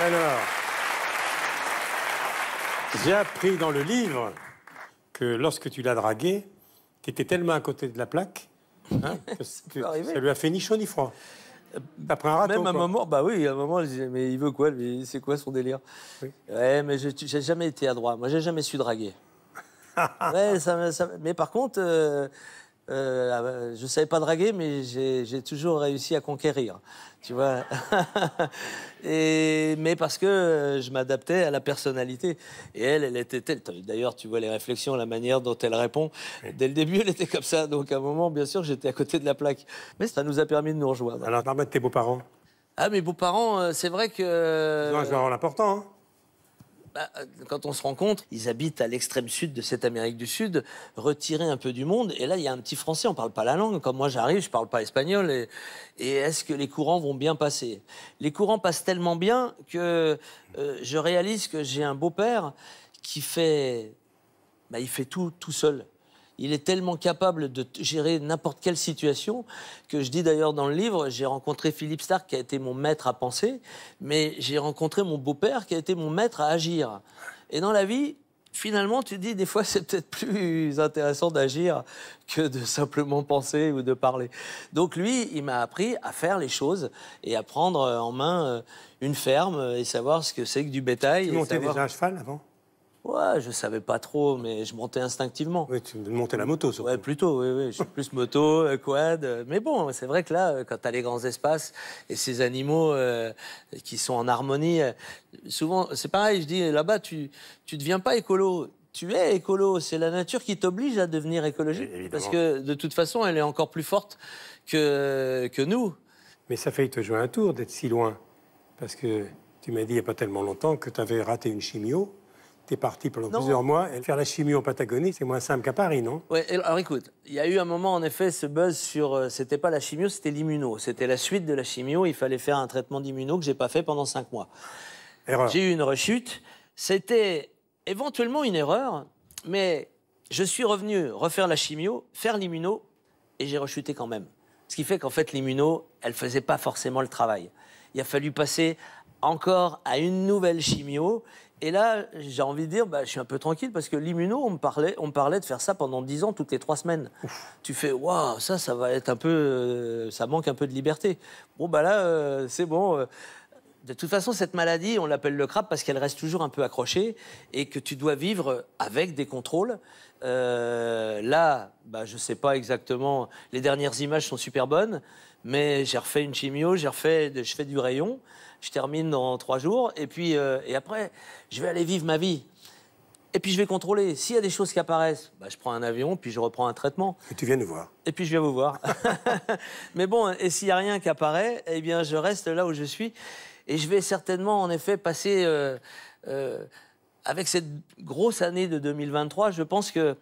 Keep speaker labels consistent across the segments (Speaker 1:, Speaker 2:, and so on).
Speaker 1: Alors, j'ai appris dans le livre que lorsque tu l'as dragué, tu étais tellement à côté de la plaque
Speaker 2: hein, que, ça lui a fait ni chaud ni froid. Euh, Après un râteau, Même à un moment, bah oui, à un moment, mais il veut quoi C'est quoi son délire oui. Ouais, mais j'ai jamais été à adroit. Moi, j'ai jamais su draguer. ouais, ça, mais par contre, euh, euh, ah ben, je ne savais pas draguer, mais j'ai toujours réussi à conquérir, tu vois. mais parce que euh, je m'adaptais à la personnalité. Et elle, elle était telle. D'ailleurs, tu vois les réflexions, la manière dont elle répond. Dès le début, elle était comme ça. Donc, à un moment, bien sûr, j'étais à côté de la plaque. Mais ça nous a permis de nous rejoindre. Alors, parle de tes beaux-parents. Ah, mes beaux-parents, euh, c'est vrai que. C'est un rôle important, hein bah, euh, quand on se rencontre, ils habitent à l'extrême sud de cette Amérique du Sud, retirés un peu du monde. Et là, il y a un petit français, on parle pas la langue. Comme moi, j'arrive, je parle pas espagnol. Et, est-ce que les courants vont bien passer Les courants passent tellement bien que euh, je réalise que j'ai un beau-père qui fait, bah, il fait tout tout seul. Il est tellement capable de gérer n'importe quelle situation que je dis d'ailleurs dans le livre, j'ai rencontré Philippe Stark qui a été mon maître à penser, mais j'ai rencontré mon beau-père qui a été mon maître à agir. Et dans la vie, finalement, tu dis des fois c'est peut-être plus intéressant d'agir que de simplement penser ou de parler. Donc lui, il m'a appris à faire les choses et à prendre euh, en main euh, une ferme euh, et savoir ce que c'est que du bétail. Tu montais déjà cheval avant Ouais, je savais pas trop, mais je montais instinctivement. Oui, tu montais la moto, surtout. Ouais, plutôt, oui, Je suis plus moto, euh, quad. Euh, mais bon, c'est vrai que là, euh, quand tu as les grands espaces et ces animaux qui sont en harmonie, souvent, c'est pareil, je dis, là-bas, tu ne deviens pas écolo. Tu es écolo, c'est la nature qui t'oblige à devenir écologique. Parce que de toute façon, elle est encore plus forte que, que nous. Mais ça fait te jouer un tour d'être si loin.
Speaker 1: Parce que tu m'as dit il n'y a pas tellement longtemps que tu avais raté une chimio T'es parti pendant plusieurs mois. Et faire la chimio en Patagonie, c'est moins simple qu'à Paris, non
Speaker 2: Oui, alors écoute, il y a eu un moment, en effet, ce buzz sur. Ce euh, c'était pas la chimio, c'était l'immuno. C'était la suite de la chimio. Il fallait faire un traitement d'immuno que j'ai pas fait pendant cinq mois. Erreur. J'ai eu une rechute. C'était éventuellement une erreur, mais je suis revenu refaire la chimio, faire l'immuno, et j'ai rechuté quand même. Ce qui fait qu'en fait, l'immuno, elle faisait pas forcément le travail. Il a fallu passer encore à une nouvelle chimio et là, j'ai envie de dire, bah, je suis un peu tranquille parce que l'immuno, on me parlait, on parlait de faire ça pendant 10 ans, toutes les 3 semaines. Tu fais, waouh, ça, ça va être un peu, euh, ça manque un peu de liberté. Bon, bah là, euh, c'est bon. Euh, de toute façon, cette maladie, on l'appelle le crabe parce qu'elle reste toujours un peu accrochée et que tu dois vivre avec des contrôles. Euh, là, bah, je ne sais pas exactement, les dernières images sont super bonnes, mais j'ai refait une chimio, j'ai refait, je fais du rayon, je termine dans trois jours, et puis euh, et après, je vais aller vivre ma vie. Et puis je vais contrôler. S'il y a des choses qui apparaissent, bah, je prends un avion, puis je reprends un traitement. Et tu viens nous voir. Et puis je viens vous voir. mais bon, et s'il n'y a rien qui apparaît, eh bien je reste là où je suis. Et je vais certainement, en effet, passer. Euh, euh, avec cette grosse année de 2023, je pense que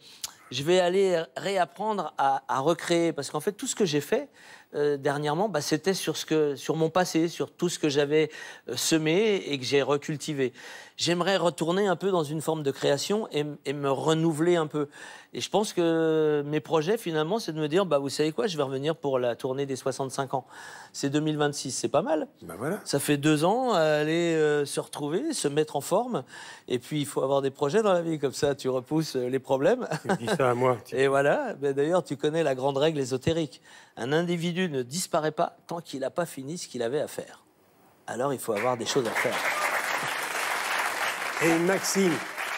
Speaker 2: je vais aller réapprendre à, recréer. Parce qu'en fait, tout ce que j'ai fait euh, dernièrement, bah, c'était sur, sur mon passé, sur tout ce que j'avais euh, semé et que j'ai recultivé. J'aimerais retourner un peu dans une forme de création et, me renouveler un peu. Et je pense que mes projets, finalement, c'est de me dire, bah, vous savez quoi, je vais revenir pour la tournée des 65 ans. C'est 2026, c'est pas mal. Bah, voilà. Ça fait deux ans à aller euh, se retrouver, se mettre en forme. Et puis, il faut avoir des projets dans la vie. Comme ça, tu repousses les problèmes moi. Et voilà, d'ailleurs, tu connais la grande règle ésotérique. Un individu ne disparaît pas tant qu'il n'a pas fini ce qu'il avait à faire. Alors, il faut avoir des choses à faire. Et une Maxime,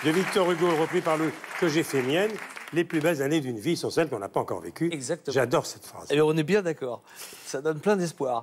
Speaker 2: de Victor Hugo,
Speaker 1: repris par le que j'ai fait mienne, les plus belles années d'une vie sont celles qu'on n'a pas encore vécues. Exactement. J'adore cette phrase. Et eh on est bien d'accord. Ça donne plein d'espoir.